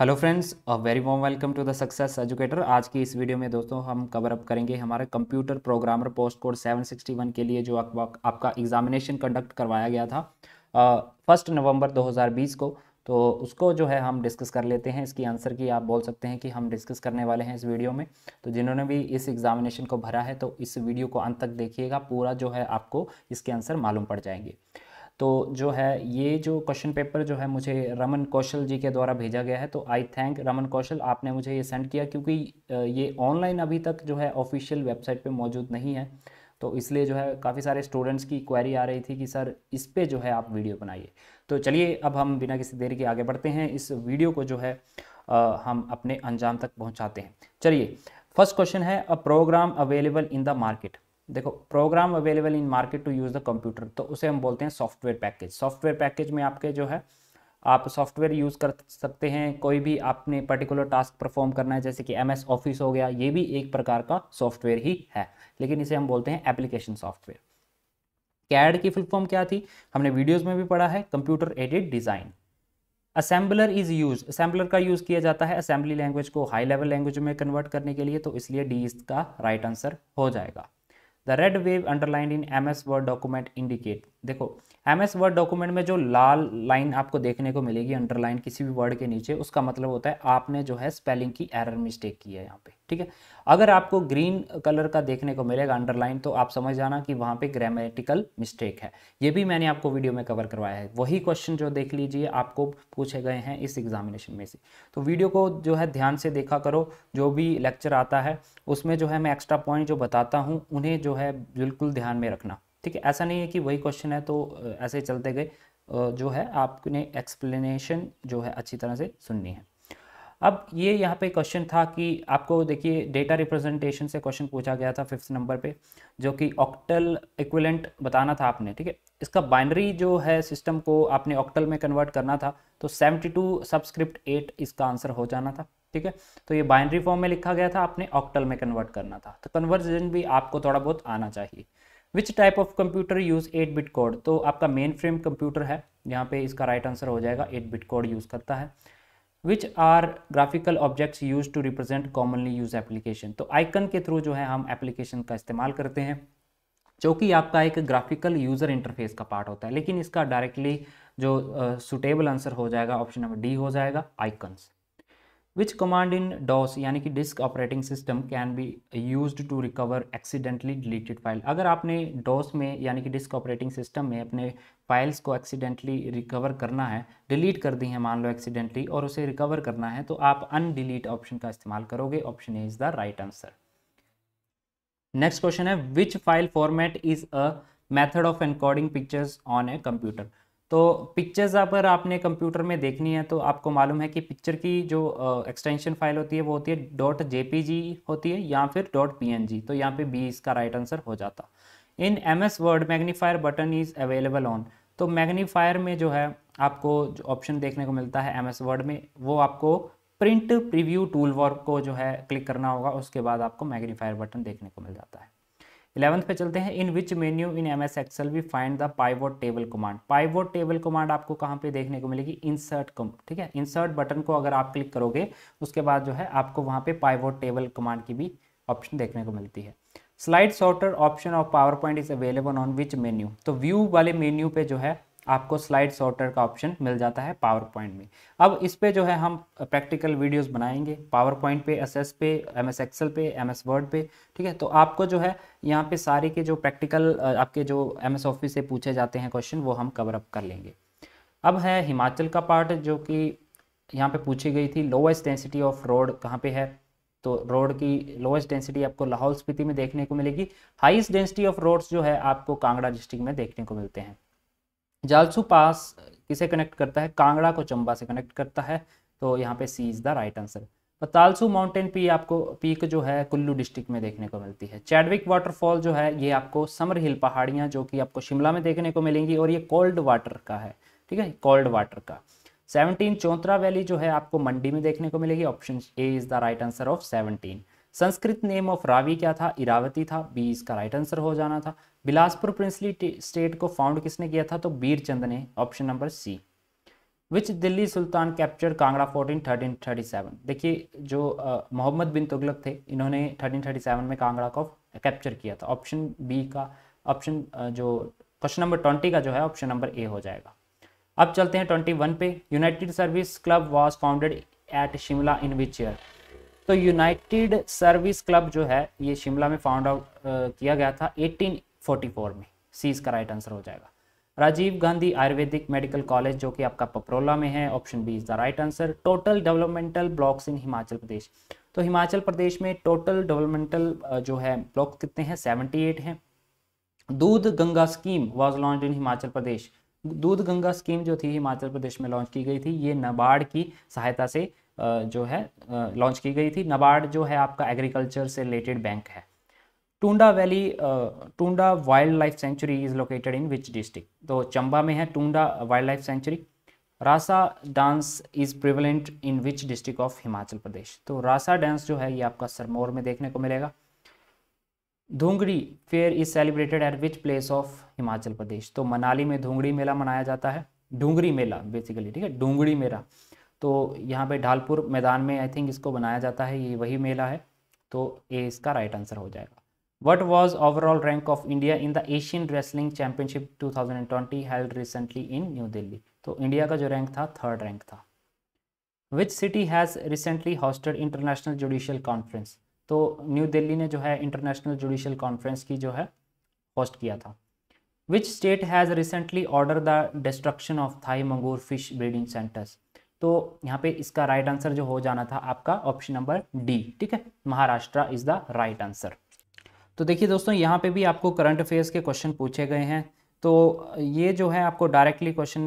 Hello friends और very warm welcome to the success educator आज की इस वीडियो में दोस्तों हम कवर अप करेंगे हमारे कंप्यूटर प्रोग्रामर पोस्ट कोड 761 के लिए जो आपका एग्जामिनेशन कंडक्ट करवाया गया था फर्स्ट नवंबर 2020 को तो उसको जो है हम डिस्कस कर लेते हैं इसकी आंसर की आप बोल सकते हैं कि हम डिस्कस करने वाले हैं इस वीडियो में तो जिन्होंने भी इस एग्जामिनेशन को भरा है तो इस वीडियो को अंत तक देखिएगा पूरा जो है आपको इसके आंसर मालूम पड़ जाएंगे तो जो है ये जो क्वेश्चन पेपर जो है मुझे रमन कौशल जी के द्वारा भेजा गया है तो आई थैंक रमन कौशल आपने मुझे ये सेंड किया क्योंकि ये ऑनलाइन अभी तक जो है ऑफिशियल वेबसाइट पे मौजूद नहीं है तो इसलिए जो है काफ़ी सारे स्टूडेंट्स की क्वेरी आ रही थी कि सर इस पर जो है आप वीडियो बनाइए तो चलिए अब हम बिना किसी देरी के आगे बढ़ते हैं इस वीडियो को जो है आ, हम अपने अंजाम तक पहुँचाते हैं चलिए फर्स्ट क्वेश्चन है a program available in the market देखो program available in market to use the computer तो उसे हम बोलते हैं सॉफ्टवेयर पैकेज सॉफ्टवेयर पैकेज में आपके जो है आप सॉफ्टवेयर यूज़ कर सकते हैं कोई भी आपने पर्टिकुलर टास्क परफॉर्म करना है जैसे कि एम एस ऑफिस हो गया ये भी एक प्रकार का सॉफ्टवेयर ही है लेकिन इसे हम बोलते हैं एप्लीकेशन सॉफ्टवेयर कैड की फुल फॉर्म क्या थी हमने वीडियोज में भी पढ़ा है computer aided design assembler is use assembler का यूज़ किया जाता है असेंबली लैंग्वेज को हाई लेवल लैंग्वेज में कन्वर्ट करने के लिए तो इसलिए डी इसका राइट आंसर हो जाएगा The red wave underlined in MS Word document indicate देखो एम एस वर्ड डॉक्यूमेंट में जो लाल लाइन आपको देखने को मिलेगी अंडरलाइन किसी भी वर्ड के नीचे उसका मतलब होता है आपने जो है स्पेलिंग की एरर मिस्टेक की है यहाँ पे ठीक है अगर आपको ग्रीन कलर का देखने को मिलेगा अंडरलाइन तो आप समझ जाना कि वहाँ पे ग्रामेटिकल मिस्टेक है ये भी मैंने आपको वीडियो में कवर करवाया है वही क्वेश्चन जो देख लीजिए आपको पूछे गए हैं इस एग्जामिनेशन में से तो वीडियो को जो है ध्यान से देखा करो जो भी लेक्चर आता है उसमें जो है मैं एक्स्ट्रा पॉइंट जो बताता हूँ उन्हें जो है बिल्कुल ध्यान में रखना ठीक है ऐसा नहीं है कि वही क्वेश्चन है तो ऐसे चलते गए जो है आपने एक्सप्लेनेशन जो है अच्छी तरह से सुननी है अब ये यहाँ पे क्वेश्चन था कि आपको देखिए डेटा रिप्रेजेंटेशन से क्वेश्चन पूछा गया था फिफ्थ नंबर पे जो कि ऑक्टल इक्विलेंट बताना था आपने ठीक है इसका बाइनरी जो है सिस्टम को आपने ऑक्टल में कन्वर्ट करना था तो 72 सबस्क्रिप्ट 8 इसका आंसर हो जाना था ठीक है तो ये बाइनरी फॉर्म में लिखा गया था आपने ऑक्टल में कन्वर्ट करना था तो कन्वर्जन भी आपको थोड़ा बहुत आना चाहिए which type of computer use eight bit code तो आपका मेन फ्रेम कंप्यूटर है यहाँ पे इसका राइट right आंसर हो जाएगा एट बिट कोड यूज़ करता है which are graphical objects use to represent commonly use application तो आइकन के थ्रू जो है हम एप्लीकेशन का इस्तेमाल करते हैं जो कि आपका एक ग्राफिकल यूज़र इंटरफेस का पार्ट होता है लेकिन इसका डायरेक्टली जो सुटेबल uh, आंसर हो जाएगा ऑप्शन नंबर डी हो जाएगा icons which command in DOS यानी कि disk operating system can be use to recover accidentally deleted file अगर आपने डॉस में यानी कि डिस्क ऑपरेटिंग सिस्टम में अपने फाइल्स को एक्सीडेंटली रिकवर करना है डिलीट कर दी है मान लो एक्सीडेंटली और उसे रिकवर करना है तो आप अनडिलीट ऑप्शन का इस्तेमाल करोगे option A is the right answer next question है which file format is a method of encoding pictures on a computer तो पिक्चर्स अगर आपने कंप्यूटर में देखनी है तो आपको मालूम है कि पिक्चर की जो एक्सटेंशन फाइल होती है वो होती है डॉट जे होती है या फिर डॉट पी तो यहाँ पे बी इसका राइट आंसर हो जाता in M S Word magnifier button is available on तो मैग्नीफायर में जो है आपको जो ऑप्शन देखने को मिलता है एम एस वर्ड में वो आपको प्रिंट प्रिव्यू टूल वर्क को जो है क्लिक करना होगा उसके बाद आपको मैग्नीफायर बटन देखने को मिल जाता है इलेवंथ पे चलते हैं in which menu in M S Excel we find the pivot table command pivot table command आपको कहाँ पे देखने को मिलेगी इंसर्ट कम ठीक है इंसर्ट बटन को अगर आप क्लिक करोगे उसके बाद जो है आपको वहाँ पे पाइवोट टेबल कमांड की भी ऑप्शन देखने को मिलती है slide sorter option of PowerPoint is available on which menu तो व्यू वाले मेन्यू पे जो है आपको स्लाइड सॉर्टर का ऑप्शन मिल जाता है पावर पॉइंट में अब इस पर जो है हम प्रैक्टिकल वीडियोस बनाएंगे पावर पॉइंट पे एस एस पे एम एस एक्सेल पे एम एस वर्ड पे ठीक है तो आपको जो है यहाँ पे सारे के जो प्रैक्टिकल आपके जो एम एस ऑफिस से पूछे जाते हैं क्वेश्चन वो हम कवर अप कर लेंगे अब है हिमाचल का पार्ट जो कि यहाँ पे पूछी गई थी लोवेस्ट डेंसिटी ऑफ रोड कहाँ पे है तो रोड की लोवेस्ट डेंसिटी आपको लाहौल स्पीति में देखने को मिलेगी हाईएस्ट डेंसिटी ऑफ रोड्स जो है आपको कांगड़ा डिस्ट्रिक्ट में देखने को मिलते हैं जालसू पास किसे कनेक्ट करता है कांगड़ा को चंबा से कनेक्ट करता है तो यहाँ पे C is the right answer तालसू माउंटेन पी आपको पीक जो है कुल्लू डिस्ट्रिक्ट में देखने को मिलती है चैडविक वाटरफॉल जो है ये आपको समर हिल पहाड़ियाँ जो कि आपको शिमला में देखने को मिलेंगी और ये कोल्ड वाटर का है ठीक है कोल्ड वाटर का सेवनटीन चौंतरा वैली जो है आपको मंडी में देखने को मिलेगी option A is the right answer of seventeen Sanskrit name of Ravi क्या था इरावती था बी इसका राइट आंसर हो जाना था बिलासपुर प्रिंसली स्टेट को फाउंड किसने किया था तो बीर चंद ने option number C which Delhi sultan capture Kangra fort in thirteen thirty seven देखिए जो मोहम्मद बिन तुगलक थे इन्होंने थर्टीन थर्टी सेवन में कांगड़ा को कैप्चर किया था ऑप्शन बी का ऑप्शन जो क्वेश्चन नंबर ट्वेंटी का जो है ऑप्शन नंबर ए हो जाएगा अब चलते हैं ट्वेंटी वन पे United Service Club was founded at Shimla in which year तो यूनाइटेड सर्विस क्लब जो है ये शिमला में फाउंड आउट किया गया था एटीन 44 में सी इसका राइट आंसर हो जाएगा राजीव गांधी आयुर्वेदिक मेडिकल कॉलेज जो कि आपका पपरोला में है option B is the right answer total developmental blocks in Himachal Pradesh तो हिमाचल प्रदेश में टोटल डेवलपमेंटल जो है ब्लॉक कितने हैं 78 हैं Doodh Ganga scheme was launch in Himachal Pradesh Doodh Ganga scheme जो थी हिमाचल प्रदेश में लॉन्च की गई थी ये नबार्ड की सहायता से जो है लॉन्च की गई थी नबार्ड जो है आपका एग्रीकल्चर से रिलेटेड बैंक है टूडा valley टूडा wild life sanctuary is located in which district तो चंबा में है टूडा wild life sanctuary रासा dance is prevalent in which district of Himachal Pradesh तो रासा डांस जो है ये आपका सरमौर में देखने को मिलेगा Dhungri fair is celebrated at which place of Himachal Pradesh तो मनाली में धूंगड़ी मेला मनाया जाता है ढूंगरी मेला बेसिकली ठीक है ढूंगड़ी मेला तो यहाँ पे ढालपुर मैदान में आई थिंक इसको बनाया जाता है ये वही मेला है तो ये इसका राइट आंसर हो जाएगा what was overall rank of India in the Asian wrestling championship two thousand and twenty held recently in New Delhi तो इंडिया का जो रैंक था थर्ड रैंक था which city has recently hosted international judicial conference तो New Delhi ने जो है international judicial conference की जो है होस्ट किया था which state has recently order the destruction of Thai mangur fish breeding centres तो यहाँ पे इसका राइट right आंसर जो हो जाना था आपका ऑप्शन नंबर डी ठीक है Maharashtra is the right answer तो देखिए दोस्तों यहाँ पे भी आपको करंट अफेयर्स के क्वेश्चन पूछे गए हैं तो ये जो है आपको डायरेक्टली क्वेश्चन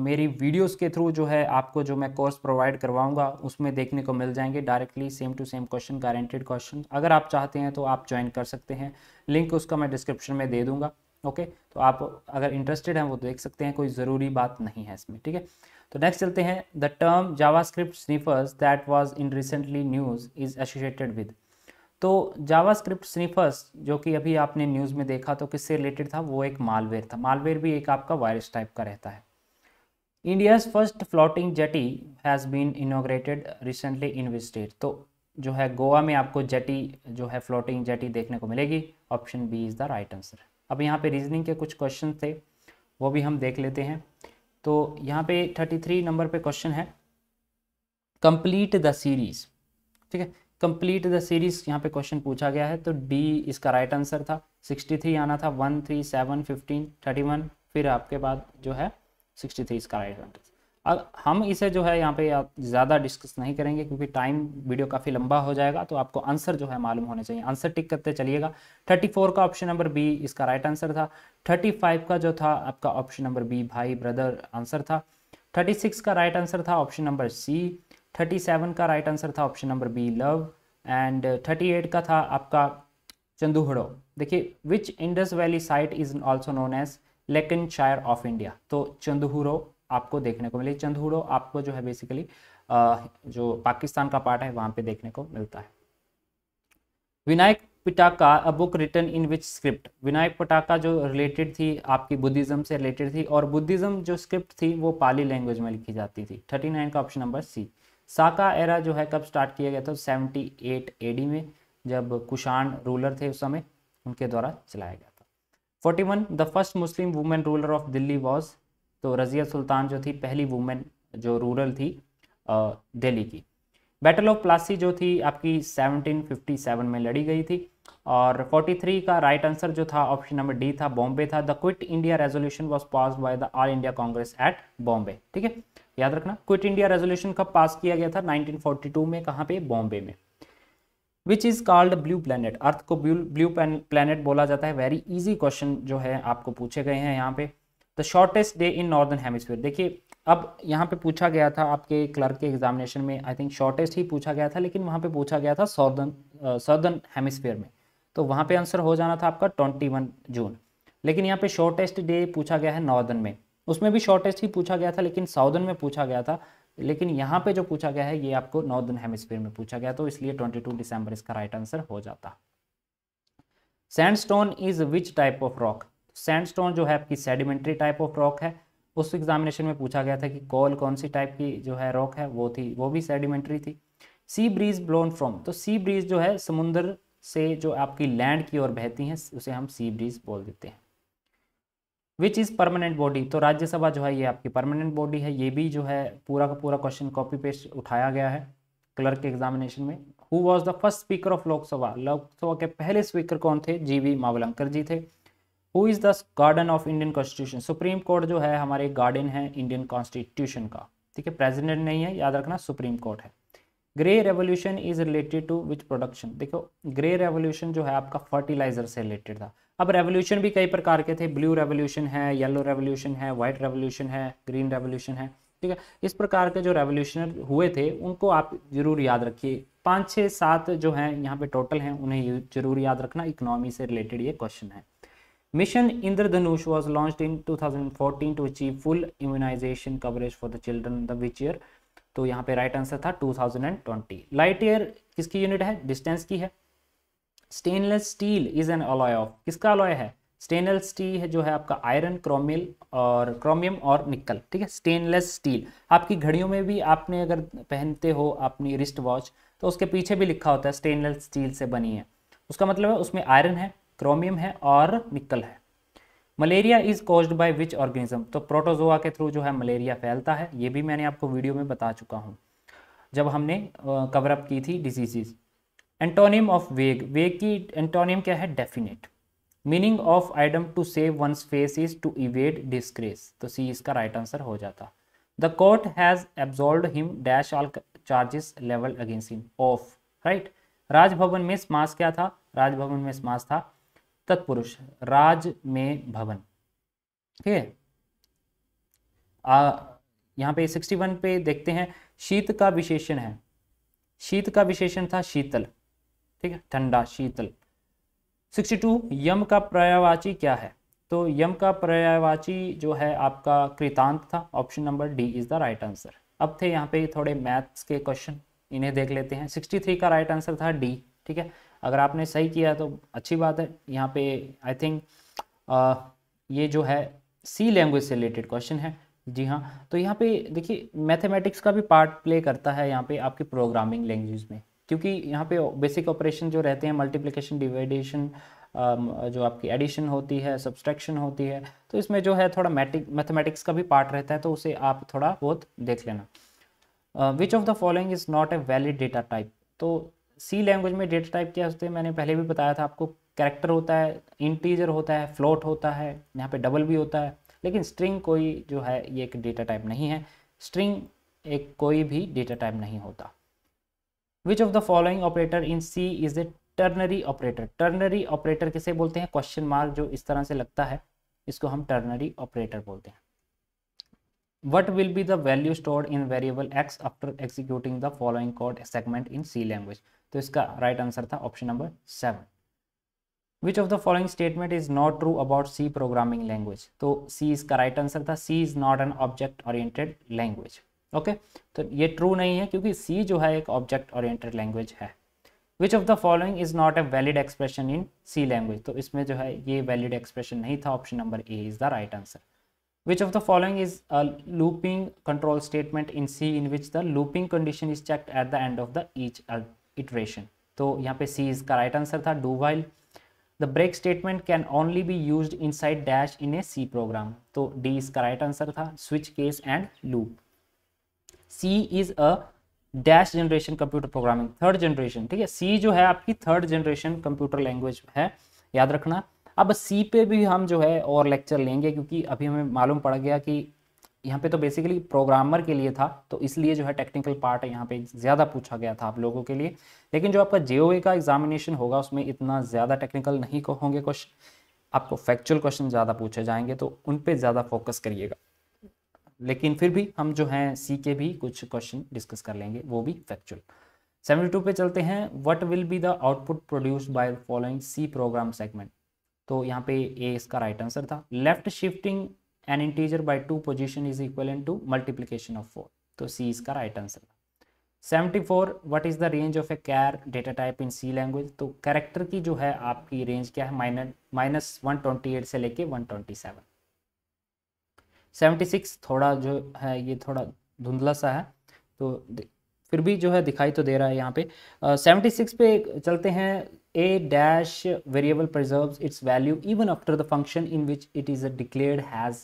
मेरी वीडियोस के थ्रू जो है आपको जो मैं कोर्स प्रोवाइड करवाऊंगा उसमें देखने को मिल जाएंगे directly same to same question guaranteed question अगर आप चाहते हैं तो आप ज्वाइन कर सकते हैं लिंक उसका मैं डिस्क्रिप्शन में दे दूंगा ओके तो आप अगर इंटरेस्टेड हैं वो देख सकते हैं कोई ज़रूरी बात नहीं है इसमें ठीक है तो नेक्स्ट चलते हैं the term JavaScript sniffers that was in recently news is associated with तो जावास्क्रिप्ट स्निफर्स जो कि अभी आपने न्यूज़ में देखा तो किससे रिलेटेड था वो एक मालवेयर था मालवेयर भी एक आपका वायरस टाइप का रहता है India's first floating jetty has been inaugurated recently in तो जो है गोवा में आपको जेटी जो है फ्लोटिंग जेटी देखने को मिलेगी option B is the right answer अब यहाँ पे रीजनिंग के कुछ क्वेश्चन थे वो भी हम देख लेते हैं तो यहाँ पे 33 नंबर पे क्वेश्चन है कंप्लीट द सीरीज़ ठीक है कंप्लीट द सीरीज यहाँ पे क्वेश्चन पूछा गया है तो डी इसका राइट आंसर था 63 आना था three seven fifteen thirty one फिर आपके बाद जो है 63 इसका राइट आंसर अब हम इसे जो है यहाँ पे ज़्यादा डिस्कस नहीं करेंगे क्योंकि टाइम वीडियो काफ़ी लंबा हो जाएगा तो आपको आंसर जो है मालूम होने चाहिए आंसर टिक करते चलिएगा 34 का ऑप्शन नंबर बी इसका राइट आंसर था 35 का जो था आपका ऑप्शन नंबर बी भाई ब्रदर आंसर था 36 का राइट आंसर था option number C thirty seven का राइट आंसर था option number B love and thirty eight का था आपका चंदूहड़ो देखिए which Indus valley site is also known as Lancashire of India तो चंदूहड़ो आपको देखने को मिली चंदूहड़ो आपको जो है बेसिकली uh, जो पाकिस्तान का पार्ट है वहाँ पे देखने को मिलता है Vinaya Pitaka a book written in which script Vinaya Pitaka जो रिलेटेड थी आपकी बुद्धिज्म से रिलेटेड थी और बुद्धिज्म जो स्क्रिप्ट थी वो पाली लैंग्वेज में लिखी जाती थी थर्टी नाइन का option number C Saka era जो है कब स्टार्ट किया गया था सेवेंटी एट एडी में जब कुशाण रूलर थे उस समय उनके द्वारा चलाया गया था forty one the first Muslim women ruler of Delhi was तो रजिया सुल्तान जो थी पहली वुमेन जो रूरल थी दिल्ली की बैटल ऑफ प्लासी जो थी आपकी 1757 में लड़ी गई थी और 43 का राइट आंसर जो था ऑप्शन नंबर डी था बॉम्बे था the Quit India resolution was pass by the All India Congress at Bombay ठीक है याद रखना क्विट इंडिया रेजोल्यूशन कब पास किया गया था 1942 में कहाँ पे बॉम्बे में which is called blue planet earth को ब्लू ब्लू प्लैनेट बोला जाता है वेरी इजी क्वेश्चन जो है आपको पूछे गए हैं यहाँ पे the shortest day in northern hemisphere देखिए अब यहाँ पे पूछा गया था आपके क्लर्क के एग्जामिनेशन में आई थिंक शॉर्टेस्ट ही पूछा गया था लेकिन वहाँ पे पूछा गया था सॉर्दर्न सॉर्दर्न हेमिसफेयर में तो वहाँ पे आंसर हो जाना था आपका ट्वेंटी वन जून लेकिन यहाँ पे शॉर्टेस्ट डे पूछा गया है नॉर्दर्न में उसमें भी शॉर्टेस्ट ही पूछा गया था लेकिन साउदर्न में पूछा गया था लेकिन यहाँ पे जो पूछा गया है ये आपको नॉर्दर्न हेमिस्फीयर में पूछा गया तो इसलिए 22 दिसंबर इसका राइट आंसर हो जाता sandstone is which type of rock sandstone जो है आपकी सेडिमेंट्री टाइप ऑफ रॉक है उस एग्जामिनेशन में पूछा गया था कि कॉल कौन सी टाइप की जो है रॉक है वो थी वो भी सेडिमेंट्री थी सी ब्रीज ब्लोन फ्रॉम तो सी ब्रीज जो है समुन्द्र से जो आपकी लैंड की ओर बहती हैं उसे हम सी ब्रीज बोल देते हैं विच इज़ परमानेंट बॉडी तो राज्यसभा जो है ये आपकी परमानेंट बॉडी है ये भी जो है पूरा का पूरा क्वेश्चन कॉपी पेस्ट उठाया गया है क्लर्क के एग्जामिनेशन में who was the first speaker of Lok Sabha Lok Sabha के पहले स्पीकर कौन थे जी वी मावलंकर जी थे who is the guardian of Indian constitution supreme court जो है हमारे गार्डन है इंडियन कॉन्स्टिट्यूशन का ठीक है प्रेजिडेंट नहीं है याद रखना सुप्रीम कोर्ट है grey revolution is related to which production देखो ग्रे रेवोल्यूशन जो है आपका फर्टिलाइजर से रिलेटेड था अब रेवोल्यूशन भी कई प्रकार के थे ब्लू रेवोल्यूशन है येलो रेवोल्यूशन है वाइट रेवोल्यूशन है ग्रीन रेवोल्यूशन है ठीक है इस प्रकार के जो रेवोल्यूशनर हुए थे उनको आप जरूर याद रखिए पाँच छः सात जो हैं यहाँ पे टोटल हैं उन्हें जरूर याद रखना इकोनॉमी से रिलेटेड ये क्वेश्चन है mission Indradhanush was launch in fourteen to achieve full immunisation coverage for the children the which year तो यहाँ पे राइट आंसर था 2020 लाइट ईयर किसकी यूनिट है डिस्टेंस की है stainless steel is an alloy of किसका अलॉय है स्टेनलेस स्टील है जो है आपका आयरन क्रोमिल और क्रोमियम और निकल ठीक है स्टेनलेस स्टील आपकी घड़ियों में भी आपने अगर पहनते हो अपनी रिस्ट वॉच तो उसके पीछे भी लिखा होता है स्टेनलेस स्टील से बनी है उसका मतलब है उसमें आयरन है क्रोमियम है और निकल है malaria is caused by which organism तो प्रोटोजोआ के थ्रू जो है मलेरिया फैलता है ये भी मैंने आपको वीडियो में बता चुका हूँ जब हमने कवरअप की थी डिजीजेज एंटोनियम ऑफ वेग वेग की एंटोनियम क्या है definite meaning of idiom to save one's face is to evade disgrace तो सी इसका राइट आंसर हो जाता the court has absolve him dash all charges level against him of right Raj Bhavan में स्मास क्या था राजभवन में स्मास था तत्पुरुष राज में भवन ठीक है यहाँ पे 61 पे देखते हैं शीत का विशेषण है शीत का विशेषण था शीतल ठीक है ठंडा शीतल 62 यम का पर्यायवाची क्या है तो यम का पर्यायवाची जो है आपका कृतांत था option number D is the right answer अब थे यहाँ पे थोड़े मैथ्स के क्वेश्चन इन्हें देख लेते हैं 63 का राइट आंसर था डी ठीक है अगर आपने सही किया तो अच्छी बात है यहाँ पे आई थिंक ये जो है सी लैंग्वेज से रिलेटेड क्वेश्चन है जी हाँ तो यहाँ पे देखिए मैथमेटिक्स का भी पार्ट प्ले करता है यहाँ पे आपकी प्रोग्रामिंग लैंग्वेज में क्योंकि यहाँ पे बेसिक ऑपरेशन जो रहते हैं मल्टीप्लिकेशन डिवाइडेशन um, जो आपकी एडिशन होती है सब्सट्रैक्शन होती है तो इसमें जो है थोड़ा मैटिक मैथमेटिक्स का भी पार्ट रहता है तो उसे आप थोड़ा बहुत देख लेना which of the following is not a valid data type तो सी लैंग्वेज में डेटा टाइप क्या होते हैं मैंने पहले भी बताया था आपको कैरेक्टर होता है इंटीजर होता है फ्लोट होता है यहाँ पे डबल भी होता है लेकिन स्ट्रिंग कोई जो है ये एक डेटा टाइप नहीं है स्ट्रिंग एक कोई भी डेटा टाइप नहीं होता which of the following operator in C is a ternary operator ternary operator किसे बोलते हैं क्वेश्चन मार्क जो इस तरह से लगता है इसको हम टर्नरी ऑपरेटर बोलते हैं what will be the value stored in variable X after executing the following code segment in C language तो इसका राइट right आंसर था option number seven which of the following statement is not true about C programming language तो C इसका right answer था C is not an object oriented language okay तो ये true नहीं है क्योंकि सी जो है एक ऑब्जेक्ट ओरिएंटेड लैंग्वेज है which of the following is not a valid expression in C language तो इसमें जो है ये वैलिड एक्सप्रेशन नहीं था option number A is the right answer which of the following is a looping control statement in C in which the looping condition is check at the end of the each iteration तो यहाँ पे C is का right answer था do while the break statement can only be use inside dash in a C program तो D इसका right answer था switch case and loop C is a dash generation computer programming third generation ठीक है सी जो है आपकी third generation computer language है याद रखना अब सी पे भी हम जो है और लेक्चर लेंगे क्योंकि अभी हमें मालूम पड़ गया कि यहाँ पे तो बेसिकली प्रोग्रामर के लिए था तो इसलिए जो है टेक्निकल पार्ट यहाँ पे ज़्यादा पूछा गया था आप लोगों के लिए लेकिन जो आपका जे का एग्जामिनेशन होगा उसमें इतना ज़्यादा टेक्निकल नहीं होंगे क्वेश्चन आपको फैक्चुअल क्वेश्चन ज़्यादा पूछे जाएंगे तो उन पर ज़्यादा फोकस करिएगा लेकिन फिर भी हम जो हैं सी के भी कुछ क्वेश्चन डिस्कस कर लेंगे वो भी फैक्चुअल 72 पे चलते हैं what will be the output produce by following C program segment तो यहाँ पे ए इसका राइट आंसर था left shifting an integer by two position is equal to multiplication of four तो सी इसका राइट आंसर था four what is the range of a char data type in C language तो character की जो है आपकी range क्या है माइनस माइनस वन से लेके सेवन सेवेंटी सिक्स थोड़ा जो है ये थोड़ा धुंधला सा है तो फिर भी जो है दिखाई तो दे रहा है यहाँ पे uh, सिक्स पे चलते हैं A dash variable preserve its value even after the function in which it is a declared has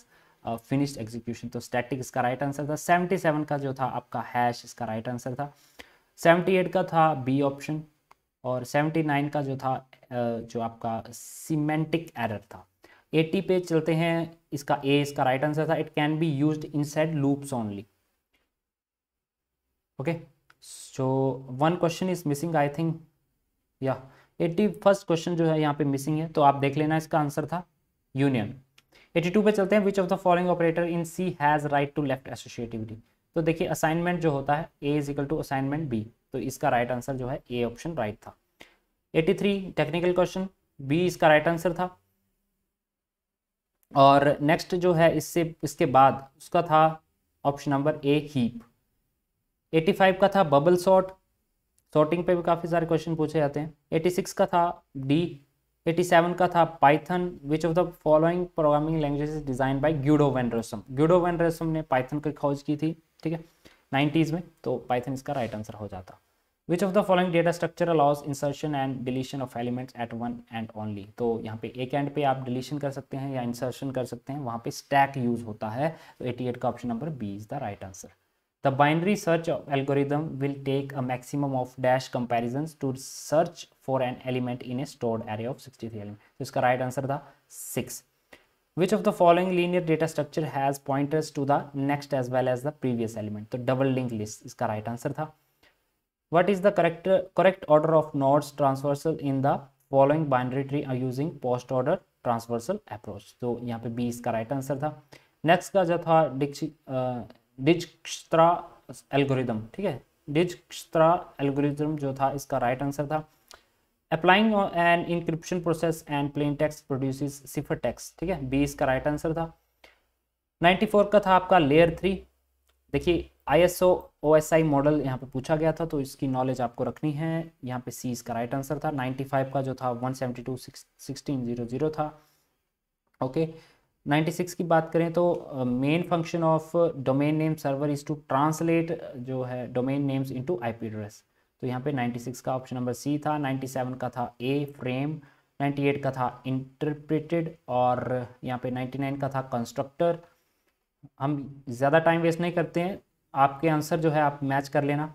finished execution तो स्टैटिक इसका राइट आंसर था सेवन का जो था आपका हैश इसका राइट आंसर था सेवेंटी एट का था बी ऑप्शन और नाइन का जो था जो आपका सीमेंटिक एरर था एटी पे चलते हैं इसका ए इसका राइट आंसर था it can be use nested loops only okay so one question is missing I think या एट्टी फर्स्ट क्वेश्चन जो है यहाँ पे मिसिंग है तो आप देख लेना इसका आंसर था यूनियन एटी टू पे चलते हैं which of the following operator in C has right to left associativity तो देखिए असाइनमेंट जो होता है A is equal to assignment B तो इसका राइट right आंसर जो है ए ऑप्शन राइट था eighty three technical question B इसका राइट right आंसर था और नेक्स्ट जो है इससे इसके बाद उसका था ऑप्शन नंबर ए हीप 85 का था बबल सॉर्ट सॉर्टिंग पे भी काफ़ी सारे क्वेश्चन पूछे जाते हैं 86 का था डी 87 का था Python which of the following programming language design by Guido van Rossum Guido van रेसम ने पाइथन की खोज की थी ठीक है नाइन्टीज़ में तो पाइथन इसका राइट आंसर हो जाता which of the following data structure allows insertion and deletion of elements at one end only तो यहाँ पे एक एंड पे आप डिलीशन कर सकते हैं या इंसर्शन कर सकते हैं वहाँ पे स्टैक यूज होता है तो 88 का option number B is the right answer the binary search algorithm will take a maximum of dash comparison to search for an element in a stored area of sixty three element तो इसका right answer था six which of the following linear data structure has pointers to the next as well as the previous element तो double link list इसका right right answer था What is the correct correct order of nodes transversal in the following binary tree using post order transversal approach तो यहाँ पे B इसका right answer था next का जो था डिजक्स्त्रा एल्गोरिदम ठीक है डिजक्स्त्रा एल्गोरिदम जो था इसका राइट आंसर था applying and encryption process and plain text produces cipher text ठीक है बी इसका राइट आंसर था नाइन्टी फोर का था आपका लेयर थ्री देखिए आई एस मॉडल यहाँ पे पूछा गया था तो इसकी नॉलेज आपको रखनी है यहाँ पे सी इसका राइट आंसर था 95 का जो था जीरो था ओके okay. 96 की बात करें तो main function of domain name server is to translate जो है domain names into IP address तो यहाँ पे 96 का ऑप्शन नंबर सी था 97 का था ए फ्रेम 98 का था इंटरप्रेटेड और यहाँ पे 99 का था कंस्ट्रक्टर हम ज़्यादा टाइम वेस्ट नहीं करते हैं आपके आंसर जो है आप मैच कर लेना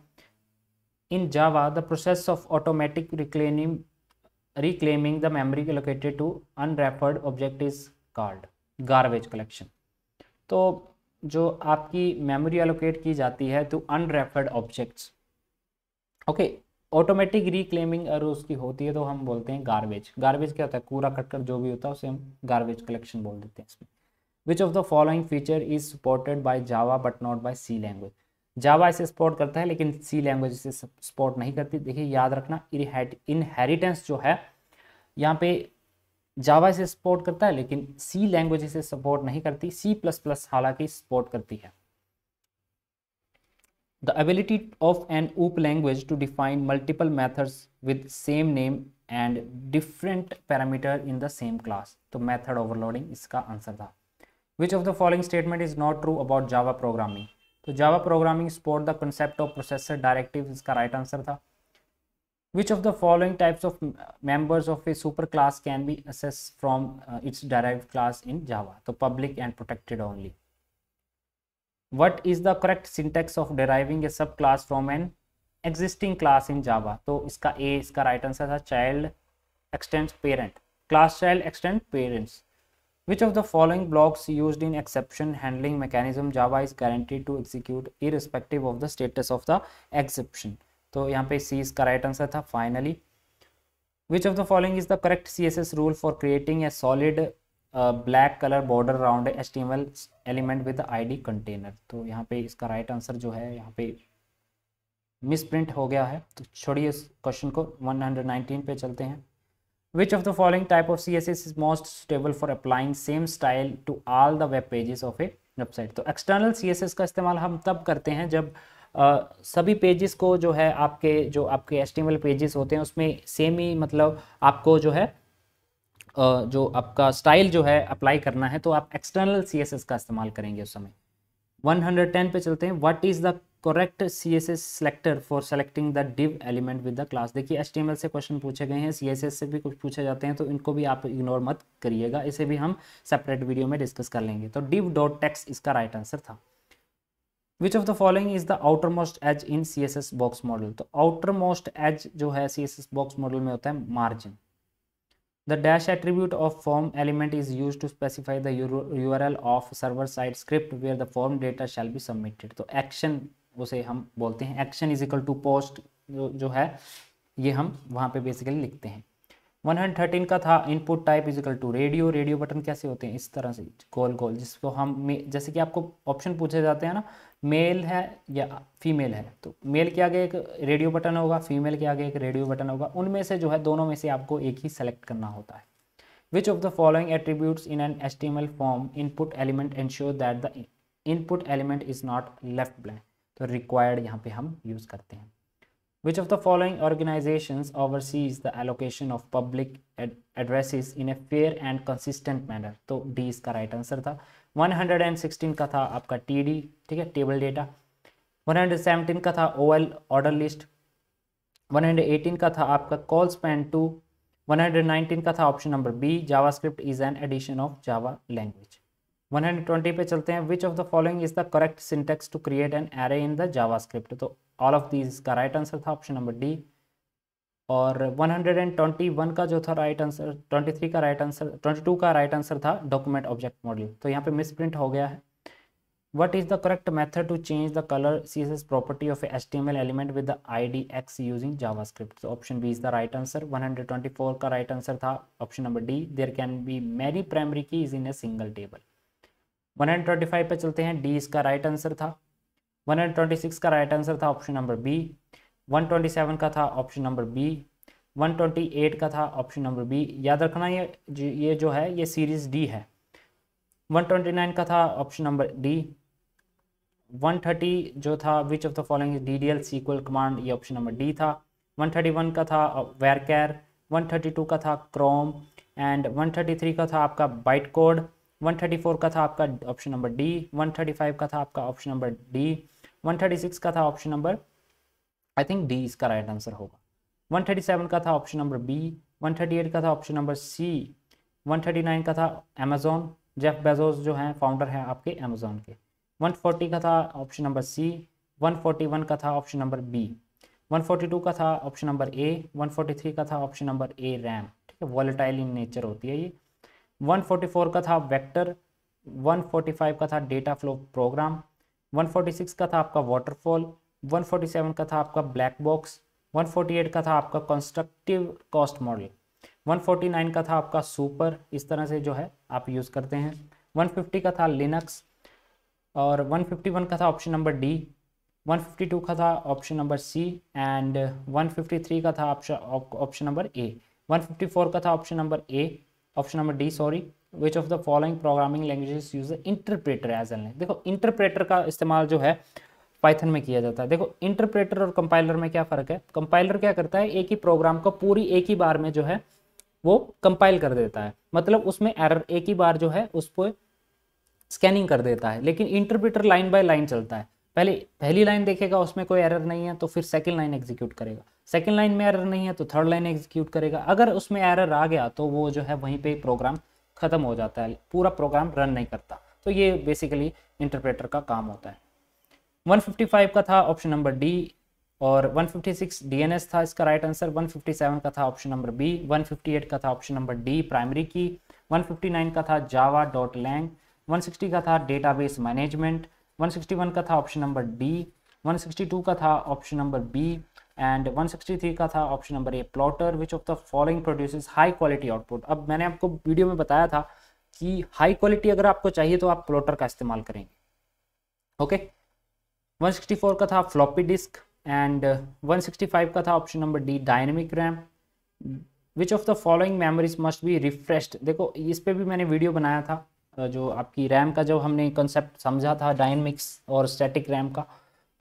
in Java the process of automatic reclaiming reclaiming the memory located to unreferred object is called garbage collection तो जो आपकी मेमोरी एलोकेट की जाती है तो unreferred objects okay automatic reclaiming अगर उसकी होती है तो हम बोलते हैं गार्बेज गार्बेज क्या होता है कूड़ा कटकर जो भी होता है उसे हम गार्बेज कलेक्शन बोल देते हैं इसमें which of the following feature is supported by Java but not by C language Java इसे सपोर्ट करता है लेकिन सी लैंग्वेज इसे सपोर्ट नहीं करती देखिए याद रखना इनहेरिटेंस जो है यहाँ पे जावा इसे सपोर्ट करता है लेकिन सी लैंग्वेज इसे सपोर्ट नहीं करती सी प्लस प्लस हालांकि सपोर्ट करती है the ability of an OOP language to define multiple methods with same name and different parameter in the same class तो मैथड ओवरलोडिंग इसका आंसर था Which of the following statement is not true about Java programming? तो Java programming support the concept of processor directive इसका right answer था. Which of the following types of members of a superclass can be assessed from uh, its derived class in Java? तो public and protected only. What is the correct syntax of deriving a subclass from an existing class in Java? तो इसका A इसका right answer था child extends parent. Class child extends parents. Which of the following blocks used in exception handling mechanism Java is guaranteed to execute irrespective of the status of the exception? तो यहाँ पे C इसका right answer था finally which of the following is the correct C S S rule for creating a solid black colour border round H T M L element with I D container तो यहाँ पे इसका right right answer जो है यहाँ पे misprint हो गया है तो छोड़िए इस क्वेश्चन को 119 पे चलते हैं Which of the following type of CSS is most suitable for applying same style to all the web pages of a website तो एक्सटर्नल एस का इस्तेमाल हम तब करते हैं जब आ, सभी पेजेस को जो है आपके जो आपके एस्टिमल पेजेस होते हैं उसमें सेम ही मतलब आपको जो है आ, जो आपका स्टाइल जो है अप्लाई करना है तो आप एक्सटर्नल सीएसएस का इस्तेमाल करेंगे उस समय 110 पे चलते हैं what is the correct C S S selector for selecting the div element with the class देखिए html से क्वेश्चन पूछे गए हैं css से भी कुछ पूछे जाते हैं तो इनको भी आप इग्नोर मत करिएगा इसे भी हम सेपरेट वीडियो में डिस्कस कर लेंगे तो डिव डॉट टेक्स इसका राइट right आंसर था which of the following is the outer most edge in C S S box model तो आउटर मोस्ट एज जो है C S S box model में होता है margin the dash attribute of form element is use to specify the U R L of server side script where the form data shall be submitted तो action उसे हम बोलते हैं action is equal to post जो जो है ये हम वहाँ पे बेसिकली लिखते हैं 113 का था input type is equal to radio radio button कैसे होते हैं इस तरह से गोल गोल जिसको हम जैसे कि आपको ऑप्शन पूछे जाते हैं ना मेल है या फीमेल है तो मेल के आगे एक रेडियो बटन होगा फीमेल के आगे एक रेडियो बटन होगा उनमें से जो है दोनों में से आपको एक ही सेलेक्ट करना होता है which of the following attributes in an S form input element ensure that the input element is not left blank तो रिक्वायर्ड यहाँ पे हम यूज करते हैं which of the following organization oversees the allocation of public addresses in a fair and consistent manner तो D इसका right right answer था one hundred and sixteen का था आपका टी डी ठीक है table data one hundred seventeen का था oval order list one hundred eighteen का था आपका col span two one hundred nineteen का था option number B Java script is an addition of Java language 120 पे चलते हैं which of the following is the correct syntax to create an array in the JavaScript तो all of these का right answer था option number D और 121 का जो था राइट आंसर 23 का राइट आंसर 22 का राइट आंसर था डॉक्यूमेंट ऑब्जेक्ट मॉडल तो यहाँ पे मिस प्रिंट हो गया है what is the correct method to change the colour C S property of H T M L element with the I D X using Java script option B is the right answer 124 का right answer था option number D there can be many primary key is in a single table 125 पे चलते हैं D इसका right answer था 126 का right answer था option number B 127 का था ऑप्शन नंबर बी 128 का था ऑप्शन नंबर बी याद रखना ये ये जो है ये सीरीज डी है 129 का था ऑप्शन नंबर डी 130 जो था which of the following D D L SQL command ये ऑप्शन नंबर डी था 131 का था वेयर कैर 132 का था क्रोम एंड 133 का था आपका बाइट कोड 134 का था आपका ऑप्शन नंबर डी 135 का था आपका ऑप्शन नंबर डी 136 का था option number I think D इसका राइट आंसर होगा 137 का था ऑप्शन नंबर बी 138 का था ऑप्शन नंबर सी 139 का था अमेजोन जेफ बेजोस जो हैं फाउंडर हैं आपके अमेजोन के 140 का था ऑप्शन नंबर सी 141 का था ऑप्शन नंबर बी 142 का था ऑप्शन नंबर ए 143 का था ऑप्शन नंबर ए रैम ठीक है वॉलेटाइल इन नेचर होती है ये 144 का था वेक्टर 145 का था डेटा फ्लो प्रोग्राम 146 का था आपका वाटरफॉल 147 का था आपका ब्लैक बॉक्स 148 का था आपका कंस्ट्रक्टिव कॉस्ट मॉडल 149 का था आपका सुपर इस तरह से जो है आप यूज़ करते हैं 150 का था लिनक्स और 151 का था ऑप्शन नंबर डी 152 का था ऑप्शन नंबर सी एंड 153 का था ऑप्शन नंबर ए 154 का था option number A option number D sorry which of the following programming languages use interpreter as an देखो इंटरप्रेटर का इस्तेमाल जो है पाइथन में किया जाता है देखो इंटरप्रेटर और कंपाइलर में क्या फ़र्क है कंपाइलर क्या करता है एक ही प्रोग्राम को पूरी एक ही बार में जो है वो कंपाइल कर देता है मतलब उसमें एरर एक ही बार जो है उसको स्कैनिंग कर देता है लेकिन इंटरप्रेटर लाइन बाय लाइन चलता है पहले पहली लाइन देखेगा उसमें कोई एरर नहीं है तो फिर सेकेंड लाइन एग्जीक्यूट करेगा सेकेंड लाइन में एरर नहीं है तो थर्ड लाइन एग्जीक्यूट करेगा अगर उसमें एरर आ गया तो वो जो है वहीं पर प्रोग्राम ख़त्म हो जाता है पूरा प्रोग्राम रन नहीं करता तो ये बेसिकली इंटरप्रेटर का काम होता है 155 का था ऑप्शन नंबर डी और 156 डीएनएस था इसका राइट आंसर 157 का था ऑप्शन नंबर बी 158 का था ऑप्शन नंबर डी प्राइमरी की 159 का था जावा डॉट लैंग वन का था डेटाबेस मैनेजमेंट 161 का था ऑप्शन नंबर डी 162 का था ऑप्शन नंबर बी एंड 163 का था option number A plotter which of the following produce high quality output अब मैंने आपको वीडियो में बताया था कि हाई क्वालिटी अगर आपको चाहिए तो आप प्लॉटर का इस्तेमाल करेंगे ओके okay? 164 का था फ्लॉपी डिस्क एंड 165 का था option number D dynamic RAM which of the following memories must be refreshed देखो इस पर भी मैंने वीडियो बनाया था जो आपकी रैम का जब हमने कंसेप्ट समझा था डायनेमिक्स और स्टैटिक रैम का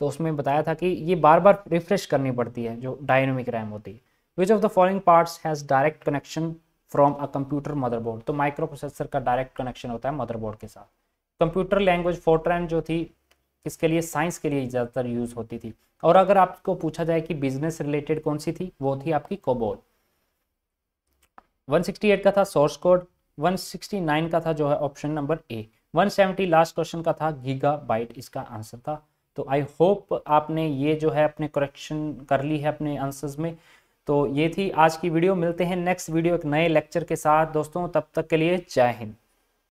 तो उसमें बताया था कि ये बार बार रिफ्रेश करनी पड़ती है जो डायनोमिक रैम होती है which of the following parts has direct connection from a computer motherboard तो माइक्रो प्रोसेसर का डायरेक्ट कनेक्शन होता है मदरबोर्ड के साथ कंप्यूटर लैंग्वेज फोर्ट्रैन जो थी इसके लिए साइंस के लिए ज़्यादातर यूज़ होती थी और अगर आपको पूछा जाए कि बिजनेस रिलेटेड कौन सी थी वो थी आपकी कोबोल 168 का था सोर्स कोड 169 का था जो है option number A 170 last question का था गीगा बाइट इसका आंसर था तो आई होप आपने ये जो है अपने करेक्शन कर ली है अपने आंसर्स में तो ये थी आज की वीडियो मिलते हैं नेक्स्ट वीडियो एक नए लेक्चर के साथ दोस्तों तब तक के लिए जय हिंद